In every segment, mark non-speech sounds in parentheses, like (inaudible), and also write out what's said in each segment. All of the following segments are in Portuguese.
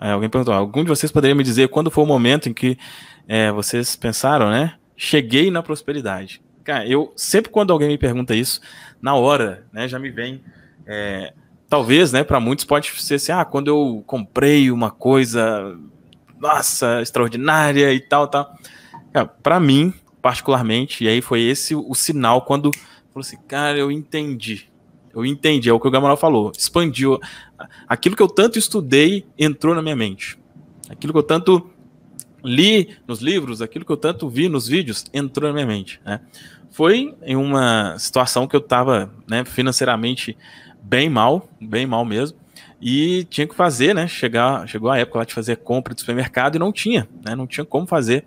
É, alguém perguntou, algum de vocês poderia me dizer quando foi o momento em que é, vocês pensaram, né? Cheguei na prosperidade. Cara, eu sempre quando alguém me pergunta isso, na hora, né, já me vem. É, talvez, né, para muitos pode ser assim, ah, quando eu comprei uma coisa, nossa, extraordinária e tal, tal. Para mim, particularmente, e aí foi esse o sinal quando falou assim, cara, eu entendi, eu entendi, é o que o Gamal falou. Expandiu. Aquilo que eu tanto estudei entrou na minha mente. Aquilo que eu tanto li nos livros, aquilo que eu tanto vi nos vídeos, entrou na minha mente. Né? Foi em uma situação que eu estava né, financeiramente bem mal, bem mal mesmo, e tinha que fazer, né? Chegar, chegou a época lá de fazer compra de supermercado e não tinha, né? Não tinha como fazer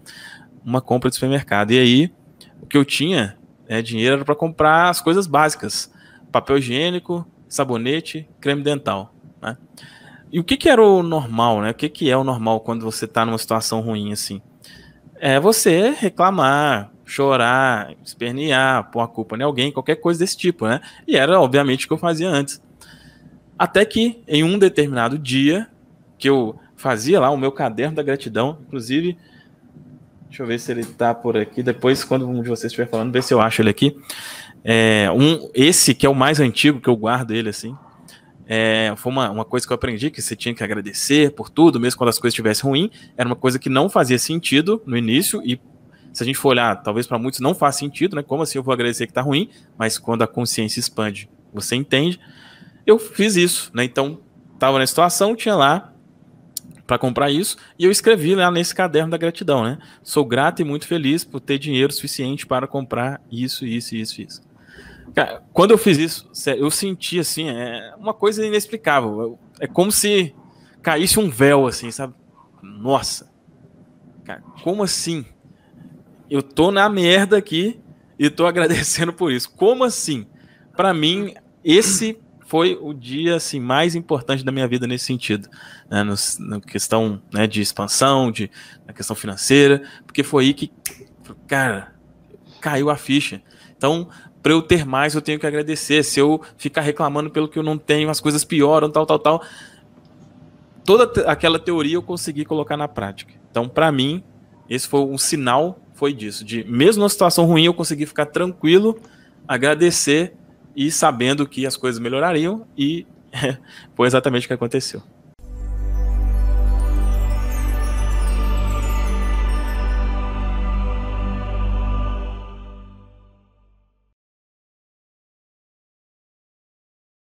uma compra de supermercado. E aí, o que eu tinha né, dinheiro era para comprar as coisas básicas papel higiênico, sabonete, creme dental. Né? E o que, que era o normal, né? O que, que é o normal quando você está numa situação ruim assim? É você reclamar, chorar, espernear, pôr a culpa em alguém, qualquer coisa desse tipo, né? E era obviamente o que eu fazia antes. Até que em um determinado dia que eu fazia lá o meu caderno da gratidão, inclusive, deixa eu ver se ele tá por aqui, depois quando um de vocês estiver falando, ver se eu acho ele aqui. É, um, esse que é o mais antigo que eu guardo ele assim. É, foi uma, uma coisa que eu aprendi que você tinha que agradecer por tudo, mesmo quando as coisas estivessem ruim. Era uma coisa que não fazia sentido no início e se a gente for olhar, talvez para muitos não faça sentido, né? Como assim eu vou agradecer que está ruim? Mas quando a consciência expande, você entende. Eu fiz isso, né? Então estava na situação, tinha lá para comprar isso e eu escrevi lá nesse caderno da gratidão, né? Sou grato e muito feliz por ter dinheiro suficiente para comprar isso, isso, isso, isso. Cara, quando eu fiz isso, eu senti assim, é uma coisa inexplicável. É como se caísse um véu, assim, sabe? Nossa, cara, como assim? Eu tô na merda aqui e tô (laughs) agradecendo por isso. Como assim? Para mim, esse foi o dia assim mais importante da minha vida nesse sentido, né? no, na questão né, de expansão, de na questão financeira, porque foi aí que, cara, caiu a ficha. Então, para eu ter mais, eu tenho que agradecer. Se eu ficar reclamando pelo que eu não tenho, as coisas pioram, tal, tal, tal. Toda aquela teoria eu consegui colocar na prática. Então, para mim, esse foi um sinal, foi disso. De mesmo na situação ruim, eu consegui ficar tranquilo, agradecer e sabendo que as coisas melhorariam e (laughs) foi exatamente o que aconteceu.